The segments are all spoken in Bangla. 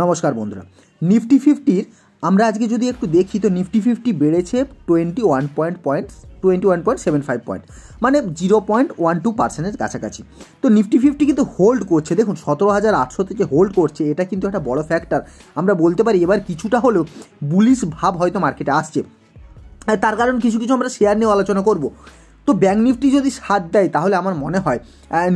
নমস্কার বন্ধুরা নিফটি ফিফটির আমরা আজকে যদি একটু দেখি তো নিফটি ফিফটি বেড়েছে twenty one point point twenty one point seven five point মানে জিরো পয়েন্ট ওয়ান টু পার্সেন্টের কাছাকাছি তো নিফটি ফিফটি কিন্তু হোল্ড করছে দেখুন সতেরো হাজার আটশোতে যে হোল্ড করছে এটা কিন্তু একটা বড় ফ্যাক্টর আমরা বলতে পারি এবার কিছুটা হলেও বুলিশ ভাব হয়তো মার্কেটে আসছে তার কারণ কিছু কিছু আমরা শেয়ার নিয়েও আলোচনা করব তো ব্যাঙ্ক নিফটি যদি সাত দেয় তাহলে আমার মনে হয়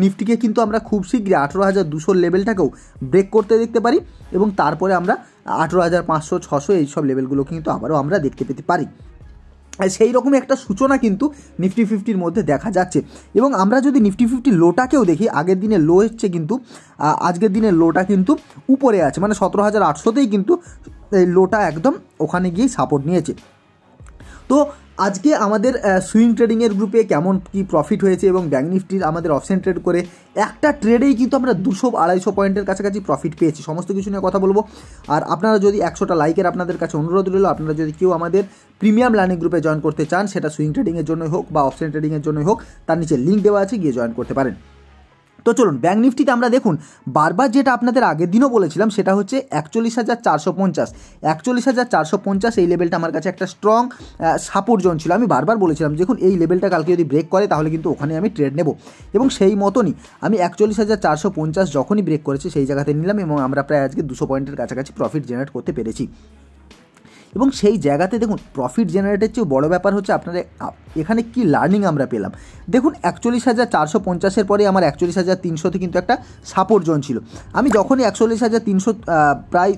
নিফটিকে কিন্তু আমরা খুব শীঘ্রই আঠেরো হাজার দুশোর লেভেলটাকেও ব্রেক করতে দেখতে পারি এবং তারপরে আমরা আঠেরো হাজার পাঁচশো ছশো এইসব লেভেলগুলো কিন্তু আবারও আমরা দেখতে পেতে পারি সেই রকম একটা সূচনা কিন্তু নিফটি ফিফটির মধ্যে দেখা যাচ্ছে এবং আমরা যদি নিফটি ফিফটি লোটাকেও দেখি আগের দিনে লো হচ্ছে কিন্তু আজকের দিনের লোটা কিন্তু উপরে আছে মানে সতেরো হাজার আটশোতেই কিন্তু লোটা একদম ওখানে গিয়ে সাপোর্ট নিয়েছে তো আজকে আমাদের সুইং ট্রেডিংয়ের গ্রুপে কেমন কি প্রফিট হয়েছে এবং ব্যাঙ্ক নিফটির আমাদের অপশন ট্রেড করে একটা ট্রেডেই কিন্তু আমরা দুশো আড়াইশো পয়েন্টের কাছাকাছি প্রফিট পেয়েছি সমস্ত কিছু নিয়ে কথা বলবো আর আপনারা যদি একশোটা লাইকের আপনাদের কাছে অনুরোধ রইল আপনারা যদি কেউ আমাদের প্রিমিয়াম লার্নিং গ্রুপে জয়েন করতে চান সেটা সুইং ট্রেডিংয়ের জন্যই হোক বা অপশন ট্রেডিংয়ের জন্যই হোক তার নিচে লিঙ্ক দেওয়া আছে গিয়ে জয়েন করতে পারেন তো চলুন ব্যাঙ্ক নিফটিতে আমরা দেখুন বারবার যেটা আপনাদের আগের দিনও বলেছিলাম সেটা হচ্ছে একচল্লিশ হাজার চারশো পঞ্চাশ একচল্লিশ হাজার চারশো পঞ্চাশ এই লেভেলটা আমার কাছে একটা স্ট্রং সাপোর্ট জোন ছিল আমি বারবার বলেছিলাম দেখুন এই লেভেলটা কালকে যদি ব্রেক করে তাহলে কিন্তু ওখানে আমি ট্রেড নেব এবং সেই মতনই আমি একচল্লিশ হাজার চারশো পঞ্চাশ যখনই ব্রেক করেছি সেই জায়গাতে নিলাম এবং আমরা প্রায় আজকে দুশো পয়েন্টের কাছাকাছি প্রফিট জেনারেট করতে পেরেছি এবং সেই জায়গাতে দেখুন প্রফিট জেনারেটের চেয়েও বড় ব্যাপার হচ্ছে আপনারা এখানে কি লার্নিং আমরা পেলাম দেখুন একচল্লিশ হাজার চারশো পঞ্চাশের পরে আমার একচল্লিশ হাজার তিনশোতে কিন্তু একটা সাপোর্ট জোন ছিল আমি যখনই একচল্লিশ হাজার তিনশো প্রায়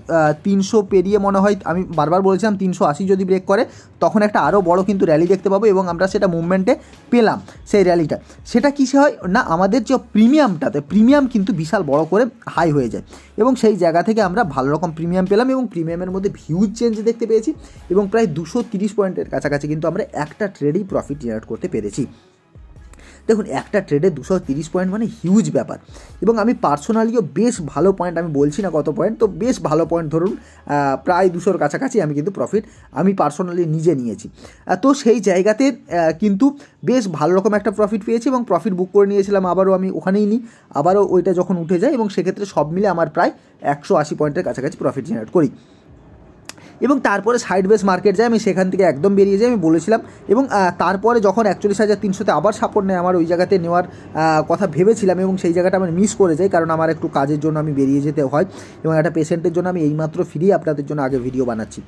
তিনশো পেরিয়ে মনে হয় আমি বারবার বলেছিলাম তিনশো আশি যদি ব্রেক করে তখন একটা আরও বড় কিন্তু র্যালি দেখতে পাবো এবং আমরা সেটা মুভমেন্টে পেলাম সেই র্যালিটা সেটা কিসে হয় না আমাদের যে প্রিমিয়ামটাতে প্রিমিয়াম কিন্তু বিশাল বড় করে হাই হয়ে যায় এবং সেই জায়গা থেকে আমরা ভালো রকম প্রিমিয়াম পেলাম এবং প্রিমিয়ামের মধ্যে হিউজ চেঞ্জ দেখতে পেয়েছি এবং প্রায় দুশো তিরিশ পয়েন্টের কাছাকাছি কিন্তু আমরা একটা ট্রেডেই প্রফিট প্রফিট জেনারেট করতে পেরেছি দেখুন একটা ট্রেডে দুশো তিরিশ পয়েন্ট মানে হিউজ ব্যাপার এবং আমি পার্সোনালিও বেশ ভালো পয়েন্ট আমি বলছি না কত পয়েন্ট তো বেশ ভালো পয়েন্ট ধরুন প্রায় দুশোর কাছাকাছি আমি কিন্তু প্রফিট আমি পার্সোনালি নিজে নিয়েছি তো সেই জায়গাতে কিন্তু বেশ ভালো রকম একটা প্রফিট পেয়েছি এবং প্রফিট বুক করে নিয়েছিলাম আবারও আমি ওখানেই নিই আবারও ওইটা যখন উঠে যায় এবং সেক্ষেত্রে সব মিলে আমার প্রায় একশো আশি পয়েন্টের কাছাকাছি প্রফিট জেনারেট করি এবং তারপরে সাইড বেস মার্কেট যায় আমি সেখান থেকে একদম বেরিয়ে যাই আমি বলেছিলাম এবং তারপরে যখন একচল্লিশ হাজার তিনশোতে আবার সাপোর্ট নেয় আমার ওই জায়গাতে নেওয়ার কথা ভেবেছিলাম এবং সেই জায়গাটা আমি মিস করে যাই কারণ আমার একটু কাজের জন্য আমি বেরিয়ে যেতে হয় এবং একটা পেশেন্টের জন্য আমি এইমাত্র ফিরিয়ে আপনাদের জন্য আগে ভিডিও বানাচ্ছি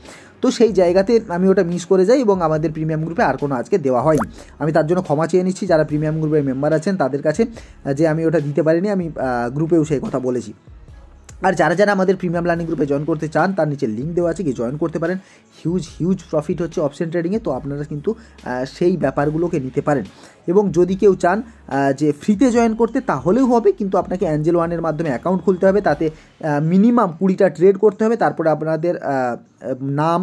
তো সেই জায়গাতে আমি ওটা মিস করে যাই এবং আমাদের প্রিমিয়াম গ্রুপে আর কোনো আজকে দেওয়া হয়নি আমি তার জন্য ক্ষমা চেয়ে নিচ্ছি যারা প্রিমিয়াম গ্রুপের মেম্বার আছেন তাদের কাছে যে আমি ওটা দিতে পারিনি আমি গ্রুপেও সেই কথা বলেছি আর যারা যারা আমাদের প্রিমিয়াম লার্নিং গ্রুপে জয়েন করতে চান তার নিচে লিঙ্ক দেওয়া আছে কি জয়েন করতে পারেন হিউজ হিউজ প্রফিট হচ্ছে অপশন ট্রেডিংয়ে তো আপনারা কিন্তু সেই ব্যাপারগুলোকে নিতে পারেন এবং যদি কেউ চান যে ফ্রিতে জয়েন করতে তাহলেও হবে কিন্তু আপনাকে অ্যাঞ্জেল ওয়ানের মাধ্যমে অ্যাকাউন্ট খুলতে হবে তাতে মিনিমাম কুড়িটা ট্রেড করতে হবে তারপরে আপনাদের নাম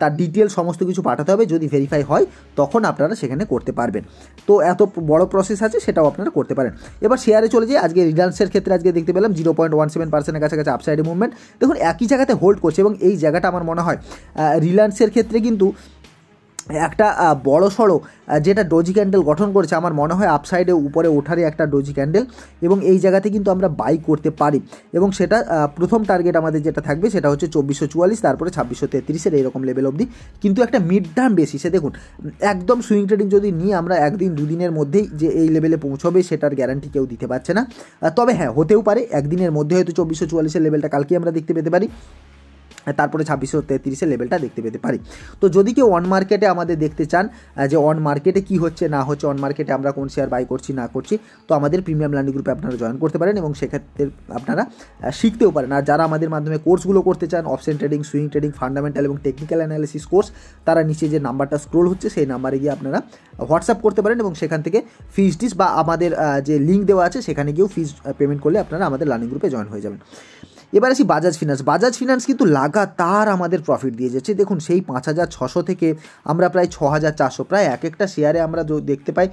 তার ডিটেল সমস্ত কিছু পাঠাতে হবে যদি ভেরিফাই হয় তখন আপনারা সেখানে করতে পারবেন তো এত বড় প্রসেস আছে সেটাও আপনারা করতে পারেন এবার শেয়ারে চলে যেয়ে আজকে রিলায়েন্সের ক্ষেত্রে আজকে দেখতে পেলাম জিরো পয়েন্ট ওয়ান সেভেন পার্সেন্টের কাছে কাছাকাছি আপসাইডে মুভমেন্ট দেখুন একই জায়গাতে হোল্ড করছে এবং এই জায়গাটা আমার মনে হয় রিলায়েন্সের ক্ষেত্রে কিন্তু একটা বড় সড়ো যেটা ডোজি ক্যান্ডেল গঠন করেছে আমার মনে হয় আপসাইডে উপরে ওঠারই একটা ডোজি ক্যান্ডেল এবং এই জায়গাতে কিন্তু আমরা বাই করতে পারি এবং সেটা প্রথম টার্গেট আমাদের যেটা থাকবে সেটা হচ্ছে চব্বিশশো চুয়াল্লিশ তারপরে ছাব্বিশশো তেত্রিশের এইরকম লেভেল অবধি কিন্তু একটা মিড টার্ম বেসিসে দেখুন একদম সুইং ট্রেডিং যদি নিয়ে আমরা একদিন দুদিনের মধ্যেই যে এই লেভেলে পৌঁছবে সেটার গ্যারান্টি কেউ দিতে পারছে না তবে হ্যাঁ হতেও পারে একদিনের মধ্যে হয়তো চব্বিশশো চুয়াল্লিশের লেভেলটা কালকে আমরা দেখতে পেতে পারি তারপরে ছাব্বিশশো তেত্রিশে লেভেলটা দেখতে পেতে পারি তো যদি কেউ অন মার্কেটে আমাদের দেখতে চান যে অন মার্কেটে কি হচ্ছে না হচ্ছে অন মার্কেটে আমরা কোন শেয়ার বাই করছি না করছি তো আমাদের প্রিমিয়াম লার্নিং গ্রুপে আপনারা জয়েন করতে পারেন এবং সেক্ষেত্রে আপনারা শিখতেও পারেন আর যারা আমাদের মাধ্যমে কোর্সগুলো করতে চান option trading swing trading fundamental এবং টেকনিক্যাল অ্যানালিসিস কোর্স তারা নিচে যে নাম্বারটা স্ক্রোল হচ্ছে সেই নাম্বারে গিয়ে আপনারা হোয়াটসঅ্যাপ করতে পারেন এবং সেখান থেকে ফিজ ডিস বা আমাদের যে লিঙ্ক দেওয়া আছে সেখানে গিয়েও ফিজ পেমেন্ট করলে আপনারা আমাদের লার্নিং গ্রুপে জয়েন হয়ে যাবেন এবার আসি বাজাজ ফিনান্স বাজাজ ফিনান্স কিন্তু লাগাতার আমাদের প্রফিট দিয়ে যাচ্ছে দেখুন সেই পাঁচ হাজার ছশো থেকে আমরা প্রায় ছ হাজার চারশো প্রায় এক একটা শেয়ারে আমরা দেখতে পাই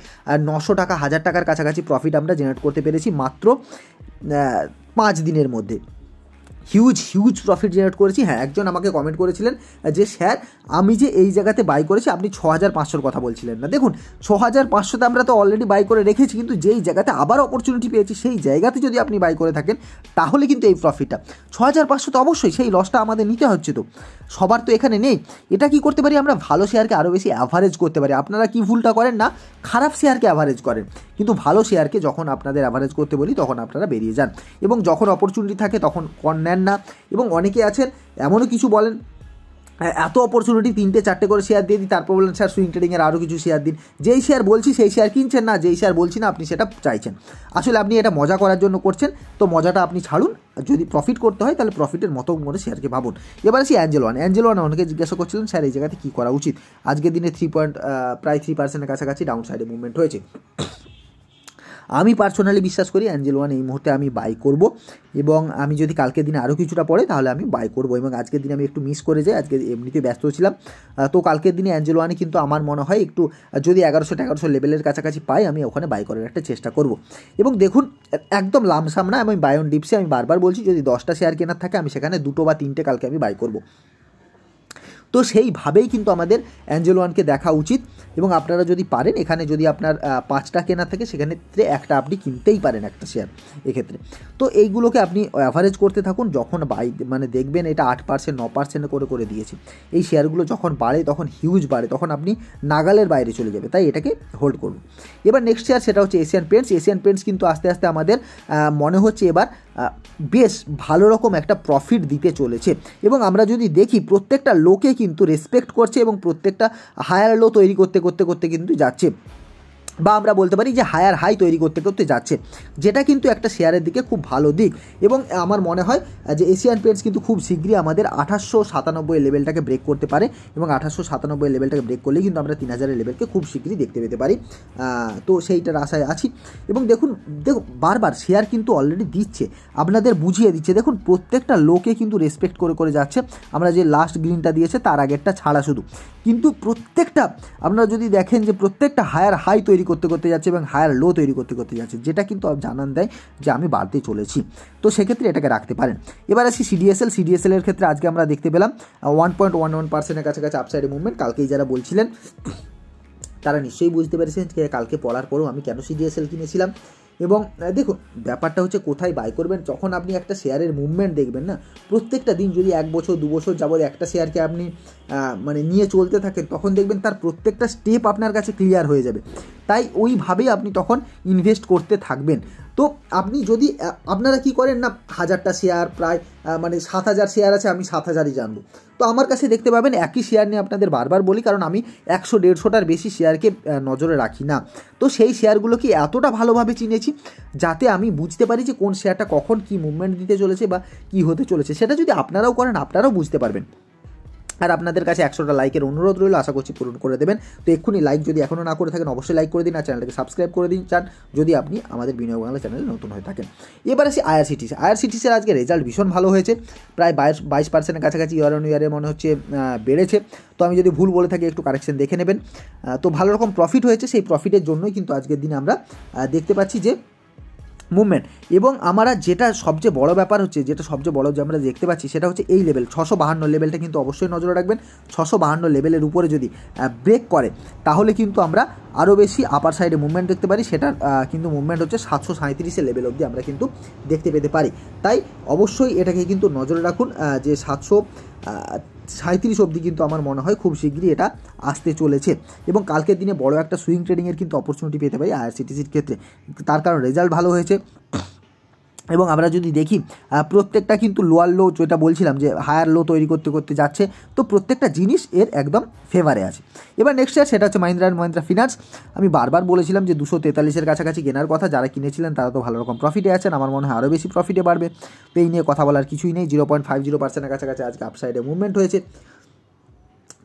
নশো টাকা হাজার টাকার কাছাকাছি প্রফিট আমরা জেনারেট করতে পেরেছি মাত্র পাঁচ দিনের মধ্যে হিউজ হিউজ প্রফিট জেনারেট করেছি হ্যাঁ একজন আমাকে কমেন্ট করেছিলেন যে স্যার আমি যে এই জায়গাতে বাই করেছি আপনি ছ হাজার পাঁচশোর কথা বলছিলেন না দেখুন ছ হাজার পাঁচশোতে আমরা তো অলরেডি বাই করে রেখেছি কিন্তু যেই জায়গাতে আবার অপরচুনিটি পেয়েছি সেই জায়গাতে যদি আপনি বাই করে থাকেন তাহলে কিন্তু এই প্রফিটটা ছ হাজার পাঁচশো তো অবশ্যই সেই লসটা আমাদের নিতে হচ্ছে তো সবার তো এখানে নেই এটা কি করতে পারি আমরা ভালো শেয়ারকে আরও বেশি অ্যাভারেজ করতে পারি আপনারা কি ভুলটা করেন না খারাপ শেয়ারকে অ্যাভারেজ করেন কিন্তু ভালো শেয়ারকে যখন আপনাদের অ্যাভারেজ করতে বলি তখন আপনারা বেরিয়ে যান এবং যখন অপরচুনিটি থাকে তখন কন্যা নেন না এবং অনেকে আছেন এমনও কিছু বলেন এত অপরচুনিটি তিনটে চারটে করে শেয়ার দিয়ে দিই তারপর বললেন স্যার সুইং ট্রেডিংয়ের আরও কিছু শেয়ার দিন যেই শেয়ার বলছি সেই শেয়ার কিনছেন না যেই শেয়ার বলছি না আপনি সেটা চাইছেন আসলে আপনি এটা মজা করার জন্য করছেন তো মজাটা আপনি ছাড়ুন যদি প্রফিট করতে হয় তাহলে প্রফিটের মতো করে শেয়ারকে ভাবুন এবার আসি অ্যাঞ্জেল ওয়ান অ্যাঞ্জেল ওয়ান অনেকে জিজ্ঞাসা করছিলেন স্যার এই জায়গাতে কী করা উচিত আজকের দিনে থ্রি পয়েন্ট প্রায় থ্রি পার্সেন্টের কাছাকাছি ডাউন সাইডে মুভমেন্ট হয়েছে আমি পার্সোনালি বিশ্বাস করি অ্যাঞ্জেল ওয়ান এই মুহূর্তে আমি বাই করব এবং আমি যদি কালকে দিনে আরও কিছুটা পড়ে তাহলে আমি বাই করব এবং আজকের দিনে আমি একটু মিস করে যাই আজকে এমনিতে ব্যস্ত ছিলাম তো কালকের দিনে অ্যাঞ্জেল ওয়ানে কিন্তু আমার মনে হয় একটু যদি এগারোশো এগারোশো লেভেলের কাছাকাছি পাই আমি ওখানে বাই করার একটা চেষ্টা করব এবং দেখুন একদম লামসাম না আমি বায়ন ডিপসে আমি বারবার বলছি যদি দশটা শেয়ার কেনার থাকে আমি সেখানে দুটো বা তিনটে কালকে আমি বাই করব তো সেইভাবেই কিন্তু আমাদের অ্যাঞ্জেল ওয়ানকে দেখা উচিত এবং আপনারা যদি পারেন এখানে যদি আপনার পাঁচটা কেনা থাকে সেখানে একটা আপনি কিনতেই পারেন একটা শেয়ার এক্ষেত্রে তো এইগুলোকে আপনি অ্যাভারেজ করতে থাকুন যখন বাই মানে দেখবেন এটা আট পার্সেন্ট ন পার্সেন্ট করে করে দিয়েছি এই শেয়ারগুলো যখন বাড়ে তখন হিউজ বাড়ে তখন আপনি নাগালের বাইরে চলে যাবে তাই এটাকে হোল্ড করুন এবার নেক্সট শেয়ার সেটা হচ্ছে এশিয়ান পেন্টস এশিয়ান পেন্টস কিন্তু আস্তে আস্তে আমাদের মনে হচ্ছে এবার বেশ ভালো রকম একটা প্রফিট দিতে চলেছে এবং আমরা যদি দেখি প্রত্যেকটা লোকে কিন্তু রেসপেক্ট করছে এবং প্রত্যেকটা হায়ার লো তৈরি করতে করতে করতে কিন্তু যাচ্ছে বা আমরা বলতে পারি যে হায়ার হাই তৈরি করতে করতে যাচ্ছে যেটা কিন্তু একটা শেয়ারের দিকে খুব ভালো দিক এবং আমার মনে হয় যে এশিয়ান পেন্টস কিন্তু খুব শীঘ্রই আমাদের আঠাশশো সাতানব্বই লেভেলটাকে ব্রেক করতে পারে এবং আঠাশশো সাতানব্বই লেভেলটাকে ব্রেক করলেই কিন্তু আমরা তিন হাজারের লেভেলকে খুব শীঘ্রই দেখতে পেতে পারি তো সেইটার আশায় আছি এবং দেখুন দেখুন বারবার শেয়ার কিন্তু অলরেডি দিচ্ছে আপনাদের বুঝিয়ে দিচ্ছে দেখুন প্রত্যেকটা লোকে কিন্তু রেসপেক্ট করে করে যাচ্ছে আমরা যে লাস্ট গ্রিনটা দিয়েছে তার আগেরটা ছাড়া শুধু কিন্তু প্রত্যেকটা আপনারা যদি দেখেন যে প্রত্যেকটা হায়ার হাই তৈরি করতে করতে যাচ্ছে এবং হায়ার লো তৈরি করতে করতে যাচ্ছে যেটা কিন্তু জানান দেয় যে আমি বাড়তে চলেছি তো সেক্ষেত্রে এটাকে রাখতে পারেন এবার আসি সিডিএসএল সিডিএসএল এর ক্ষেত্রে আজকে আমরা দেখতে পেলাম ওয়ান পয়েন্ট ওয়ান ওয়ান পার্সেন্টের কাছাকাছি আপসাইডে মুভমেন্ট কালকেই যারা বলছিলেন তারা নিশ্চয়ই বুঝতে পেরেছেন যে কালকে পড়ার পরেও আমি কেন সিডিএসএল কিনেছিলাম এবং দেখুন ব্যাপারটা হচ্ছে কোথায় বাই করবেন যখন আপনি একটা শেয়ারের মুভমেন্ট দেখবেন না প্রত্যেকটা দিন যদি এক বছর দু বছর যাবৎ একটা শেয়ারকে আপনি মানে নিয়ে চলতে থাকেন তখন দেখবেন তার প্রত্যেকটা স্টেপ আপনার কাছে ক্লিয়ার হয়ে যাবে তাই ওইভাবেই আপনি তখন ইনভেস্ট করতে থাকবেন তো আপনি যদি আপনারা কি করেন না হাজারটা শেয়ার প্রায় মানে সাত হাজার শেয়ার আছে আমি সাত হাজারই জানবো তো আমার কাছে দেখতে পাবেন একই শেয়ার নিয়ে আপনাদের বারবার বলি কারণ আমি একশো দেড়শোটার বেশি শেয়ারকে নজরে রাখি না তো সেই শেয়ারগুলোকে এতটা ভালোভাবে চিনেছি যাতে আমি বুঝতে পারি যে কোন শেয়ারটা কখন কি মুভমেন্ট দিতে চলেছে বা কি হতে চলেছে সেটা যদি আপনারাও করেন আপনারাও বুঝতে পারবেন আর আপনাদের কাছে একশোটা লাইকের অনুরোধ রইল আশা করছি পূরণ করে দেবেন তো এক্ষুনি লাইক যদি এখনও না করে থাকেন অবশ্যই লাইক করে দিন আর চ্যানেলকে সাবস্ক্রাইব করে দিন চান যদি আপনি আমাদের বিনিয়োগ বাংলা চ্যানেলে নতুন হয়ে থাকেন এবার আসি আইআরসিটিসি আইআরসিটিসির আজকে রেজাল্ট ভীষণ ভালো হয়েছে প্রায় বাইশ বাইশ পার্সেন্টের কাছাকাছি ইয়ার অন ইয়ারে মনে হচ্ছে বেড়েছে তো আমি যদি ভুল বলে থাকি একটু কারেকশন দেখে নেবেন তো ভালো রকম প্রফিট হয়েছে সেই প্রফিটের জন্যই কিন্তু আজকের দিনে আমরা দেখতে পাচ্ছি যে মুভমেন্ট এবং আমরা যেটা সবচেয়ে বড় ব্যাপার হচ্ছে যেটা সবচেয়ে বড় যে আমরা দেখতে পাচ্ছি সেটা হচ্ছে এই লেভেল ছশো বাহান্ন লেভেলটা কিন্তু অবশ্যই নজরে রাখবেন ছশো বাহান্ন লেভেলের উপরে যদি ব্রেক করে তাহলে কিন্তু আমরা আরও বেশি আপার সাইডে মুভমেন্ট দেখতে পারি সেটার কিন্তু মুভমেন্ট হচ্ছে সাতশো সাঁত্রিশের লেভেল অবধি আমরা কিন্তু দেখতে পেতে পারি তাই অবশ্যই এটাকে কিন্তু নজরে রাখুন যে সাতশো সাঁত্রিশ অবধি কিন্তু আমার মনে হয় খুব শীঘ্রই এটা আসতে চলেছে এবং কালকের দিনে বড় একটা সুইং ট্রেডিংয়ের কিন্তু অপরচুনিটি পেতে পারি আইআরসিটিসির ক্ষেত্রে তার কারণ রেজাল্ট ভালো হয়েছে এবং আমরা যদি দেখি প্রত্যেকটা কিন্তু লোয়ার লো যেটা বলছিলাম যে হায়ার লো তৈরি করতে করতে যাচ্ছে তো প্রত্যেকটা জিনিস এর একদম ফেভারে আছে এবার নেক্সট ইয়ার সেটা হচ্ছে মাহিন্দ্রা অ্যান্ড মহিন্দ্রা ফিনান্স আমি বারবার বলেছিলাম যে দুশো তেতাল্লিশের কাছাকাছি কেনার কথা যারা কিনেছিলেন তারা তো ভালো রকম প্রফিটে আছেন আমার মনে হয় আরও বেশি প্রফিটে বাড়বে তো এই নিয়ে কথা বলার কিছুই নেই জিরো পয়েন্ট ফাইভ জিরো পার্সেন্টের কাছাকাছি আজকে আপসাইডে মুভমেন্ট হয়েছে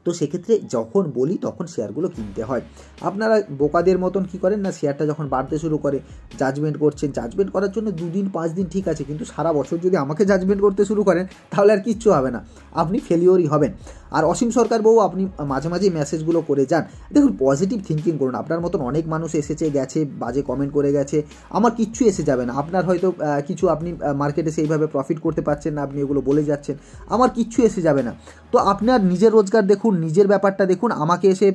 তো সেক্ষেত্রে যখন বলি তখন শেয়ারগুলো কিনতে হয় আপনারা বোকাদের মতন কি করেন না শেয়ারটা যখন বাড়তে শুরু করে জাজমেন্ট করছেন জাজমেন্ট করার জন্য দুদিন পাঁচ দিন ঠিক আছে কিন্তু সারা বছর যদি আমাকে জাজমেন্ট করতে শুরু করেন তাহলে আর কিচ্ছু হবে না আপনি ফেলিওরই হবেন আর অসীম সরকার বউ আপনি মাঝে মাঝে মেসেজগুলো করে যান দেখুন পজিটিভ থিঙ্কিং করুন আপনার মতন অনেক মানুষ এসেছে গেছে বাজে কমেন্ট করে গেছে আমার কিচ্ছু এসে যাবে না আপনার হয়তো কিছু আপনি মার্কেটে সেইভাবে প্রফিট করতে পারছেন না আপনি এগুলো বলে যাচ্ছেন আমার কিচ্ছু এসে যাবে না তো আপনার নিজের রোজগার দেখুন নিজের ব্যাপারটা দেখুন আমাকে এসে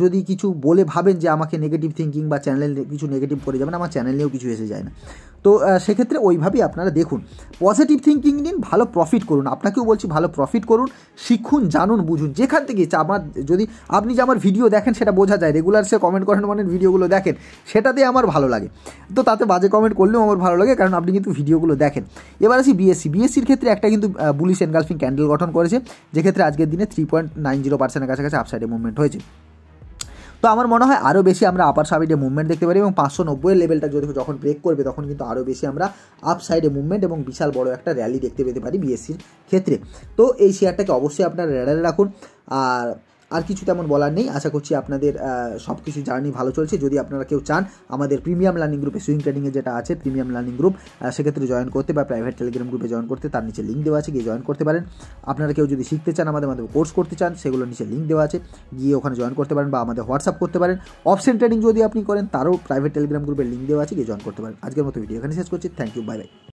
যদি কিছু বলে ভাবেন যে আমাকে নেগেটিভ থিঙ্কিং বা চ্যানেল কিছু নেগেটিভ করে যাবেন আমার চ্যানেলেও কিছু এসে যায় না তো সেক্ষেত্রে ওইভাবেই আপনারা দেখুন পজিটিভ থিঙ্কিং নিন ভালো প্রফিট করুন আপনাকেও বলছি ভালো প্রফিট করুন শিখুন জানুন বুঝুন যেখান থেকে আমার যদি আপনি যে আমার ভিডিও দেখেন সেটা বোঝা যায় রেগুলার সে কমেন্ট করেন মানে ভিডিওগুলো দেখেন সেটাতে আমার ভালো লাগে তো তাতে বাজে কমেন্ট করলেও আমার ভালো লাগে কারণ আপনি কিন্তু ভিডিওগুলো দেখেন এবার আসি বিএসসি বিএসসির ক্ষেত্রে একটা কিন্তু বুলিশ এনগালফিং ক্যান্ডেল গঠন করেছে যেক্ষেত্রে আজকের দিনে থ্রি পয়েন্ট নাইন জিরো পার্সেন্টের কাছাকাছি আপসাইডে মুভমেন্ট হয়েছে তো আমার মনে হয় আরও বেশি আমরা আপার সাইডে মুভমেন্ট দেখতে পারি এবং পাঁচশো নব্বইয়ের লেভেলটা যদি যখন ব্রেক করবে তখন কিন্তু আরও বেশি আমরা আপ সাইডে মুভমেন্ট এবং বিশাল বড় একটা র্যালি দেখতে পেতে পারি বিএসসির ক্ষেত্রে তো এই শেয়ারটাকে অবশ্যই আপনারা রেডারে রাখুন আর আর কিছু তেমন বলার নেই আশা করছি আপনাদের সব কিছু জার্নি ভালো চলছে যদি আপনারা কেউ চান আমাদের প্রিমিয়াম লার্নিং গ্রুপে সুইং ট্রেনিংয়ে যেটা আছে প্রিমিয়াম লার্নিং গ্রুপ সেক্ষেত্রে জয়েন করতে বা প্রাইভেট টেলিগ্রাম গ্রুপে জয়েন করতে তার নিচে লিঙ্ক দেওয়া আছে গিয়ে জয়েন করতে পারেন আপনারা কেউ যদি শিখতে চান আমাদের মাধ্যমে কোর্স করতে চান সেগুলো নিচে লিঙ্ক দেওয়া আছে গিয়ে ওখানে জয়েন করতে পারেন বা আমাদের হোয়াটসঅ্যাপ করতে পারেন অপশন ট্রেডিং যদি আপনি করেন তারও প্রাইভেট টেলিগ্রাম গ্রুপে লিঙ্ক দেওয়া আছে গিয়ে জয়েন করতে পারেন আজকের মতো ভিডিও এখানে শেষ করছি থ্যাংক ইউ বাই বাই